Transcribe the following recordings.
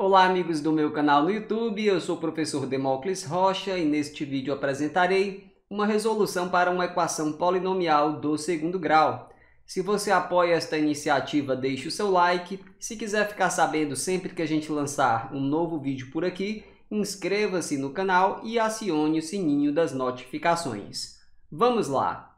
Olá amigos do meu canal no YouTube, eu sou o professor Demócles Rocha e neste vídeo apresentarei uma resolução para uma equação polinomial do segundo grau. Se você apoia esta iniciativa, deixe o seu like. Se quiser ficar sabendo sempre que a gente lançar um novo vídeo por aqui, inscreva-se no canal e acione o sininho das notificações. Vamos lá!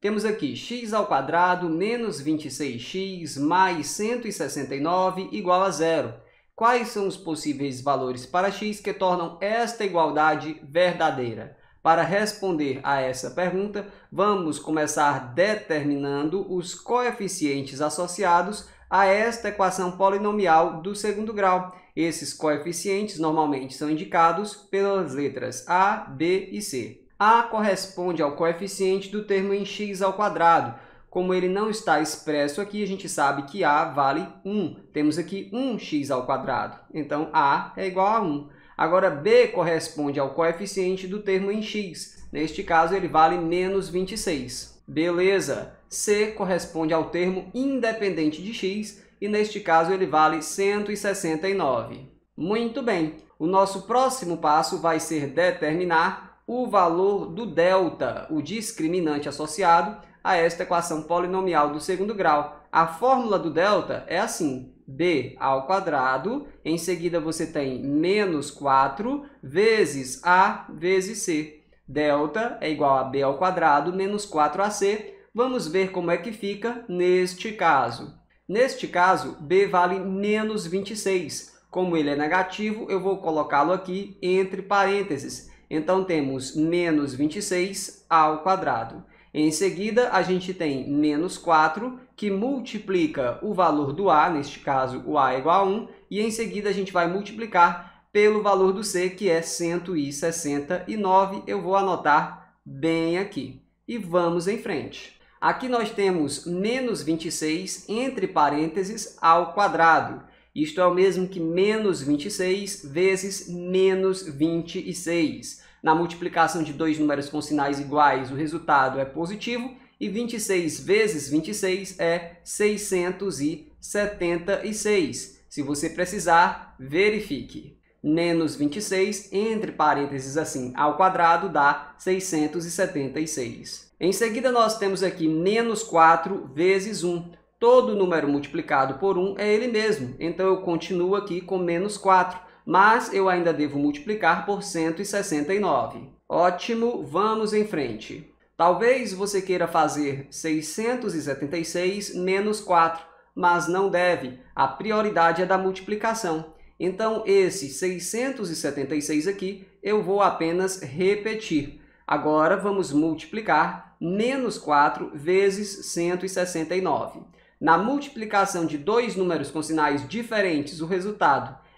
Temos aqui x ao quadrado menos 26x mais 169 igual a zero. Quais são os possíveis valores para x que tornam esta igualdade verdadeira? Para responder a essa pergunta, vamos começar determinando os coeficientes associados a esta equação polinomial do segundo grau. Esses coeficientes normalmente são indicados pelas letras A, B e C. A corresponde ao coeficiente do termo em x ao quadrado, como ele não está expresso aqui, a gente sabe que A vale 1. Temos aqui 1x ao quadrado. Então, A é igual a 1. Agora, B corresponde ao coeficiente do termo em x. Neste caso, ele vale menos 26. Beleza! C corresponde ao termo independente de x e, neste caso, ele vale 169. Muito bem! O nosso próximo passo vai ser determinar o valor do delta, o discriminante associado, a esta equação polinomial do segundo grau. A fórmula do delta é assim, b ao quadrado, em seguida você tem menos 4 vezes a vezes c. Delta é igual a b ao quadrado menos 4ac. Vamos ver como é que fica neste caso. Neste caso, b vale menos 26. Como ele é negativo, eu vou colocá-lo aqui entre parênteses. Então, temos menos 26 ao quadrado. Em seguida, a gente tem menos 4, que multiplica o valor do A, neste caso o A é igual a 1, e em seguida a gente vai multiplicar pelo valor do C, que é 169, eu vou anotar bem aqui. E vamos em frente. Aqui nós temos menos 26 entre parênteses ao quadrado. Isto é o mesmo que menos 26 vezes menos 26. Na multiplicação de dois números com sinais iguais, o resultado é positivo e 26 vezes 26 é 676. Se você precisar, verifique. Menos 26, entre parênteses assim, ao quadrado dá 676. Em seguida, nós temos aqui menos 4 vezes 1. Todo número multiplicado por 1 é ele mesmo, então eu continuo aqui com menos 4 mas eu ainda devo multiplicar por 169. Ótimo, vamos em frente. Talvez você queira fazer 676 menos 4, mas não deve. A prioridade é da multiplicação. Então, esse 676 aqui, eu vou apenas repetir. Agora, vamos multiplicar menos 4 vezes 169. Na multiplicação de dois números com sinais diferentes, o resultado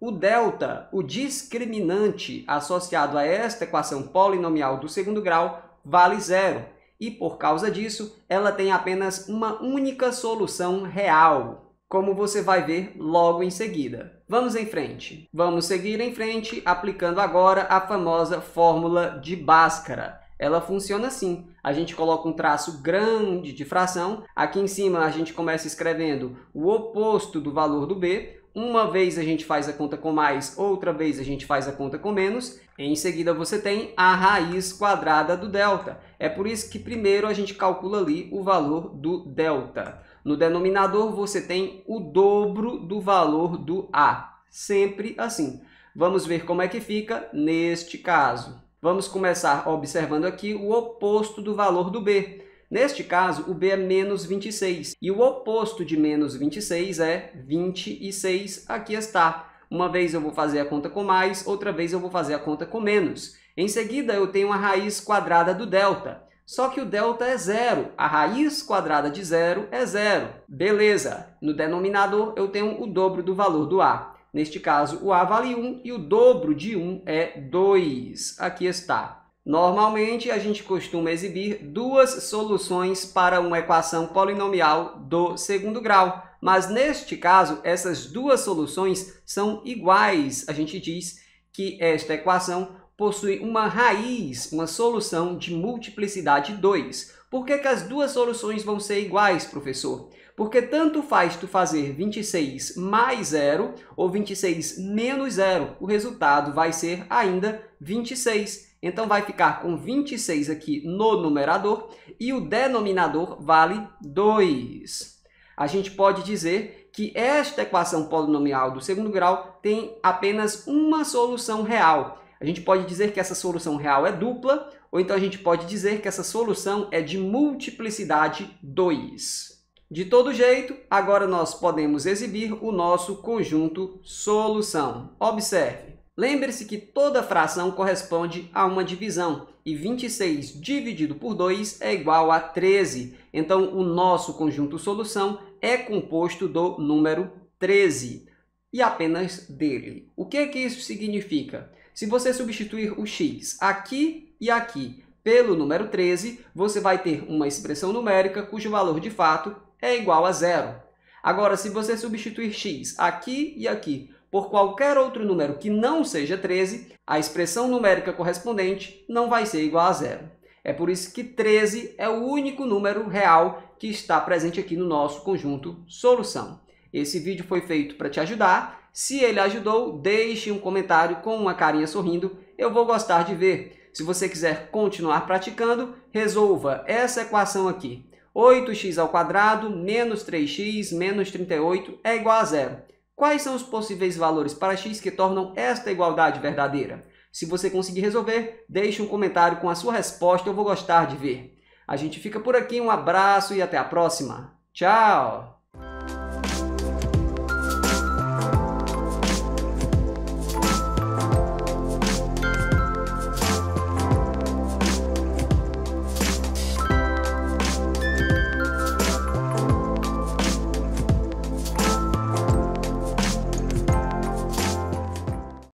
o delta, o discriminante associado a esta equação polinomial do segundo grau, vale zero. E por causa disso, ela tem apenas uma única solução real, como você vai ver logo em seguida. Vamos em frente. Vamos seguir em frente aplicando agora a famosa fórmula de Bhaskara. Ela funciona assim. A gente coloca um traço grande de fração. Aqui em cima a gente começa escrevendo o oposto do valor do B, uma vez a gente faz a conta com mais, outra vez a gente faz a conta com menos. Em seguida, você tem a raiz quadrada do delta. É por isso que primeiro a gente calcula ali o valor do delta. No denominador, você tem o dobro do valor do A. Sempre assim. Vamos ver como é que fica neste caso. Vamos começar observando aqui o oposto do valor do B. Neste caso, o B é menos 26 e o oposto de menos 26 é 26. Aqui está. Uma vez eu vou fazer a conta com mais, outra vez eu vou fazer a conta com menos. Em seguida, eu tenho a raiz quadrada do delta. Só que o delta é zero. A raiz quadrada de zero é zero. Beleza. No denominador, eu tenho o dobro do valor do a. Neste caso, o a vale 1 e o dobro de 1 é 2. Aqui está. Normalmente, a gente costuma exibir duas soluções para uma equação polinomial do segundo grau, mas neste caso, essas duas soluções são iguais. A gente diz que esta equação possui uma raiz, uma solução de multiplicidade 2. Por que, que as duas soluções vão ser iguais, professor? Porque tanto faz tu fazer 26 mais 0 ou 26 menos 0, o resultado vai ser ainda 26. Então vai ficar com 26 aqui no numerador e o denominador vale 2. A gente pode dizer que esta equação polinomial do segundo grau tem apenas uma solução real. A gente pode dizer que essa solução real é dupla, ou então a gente pode dizer que essa solução é de multiplicidade 2. De todo jeito, agora nós podemos exibir o nosso conjunto solução. Observe. Lembre-se que toda fração corresponde a uma divisão e 26 dividido por 2 é igual a 13. Então, o nosso conjunto solução é composto do número 13 e apenas dele. O que, é que isso significa? Se você substituir o x aqui e aqui pelo número 13, você vai ter uma expressão numérica cujo valor de fato é igual a zero. Agora, se você substituir x aqui e aqui por qualquer outro número que não seja 13, a expressão numérica correspondente não vai ser igual a zero. É por isso que 13 é o único número real que está presente aqui no nosso conjunto solução. Esse vídeo foi feito para te ajudar. Se ele ajudou, deixe um comentário com uma carinha sorrindo. Eu vou gostar de ver. Se você quiser continuar praticando, resolva essa equação aqui. 8x ao quadrado menos 3x menos 38 é igual a zero. Quais são os possíveis valores para x que tornam esta igualdade verdadeira? Se você conseguir resolver, deixe um comentário com a sua resposta, eu vou gostar de ver. A gente fica por aqui, um abraço e até a próxima. Tchau!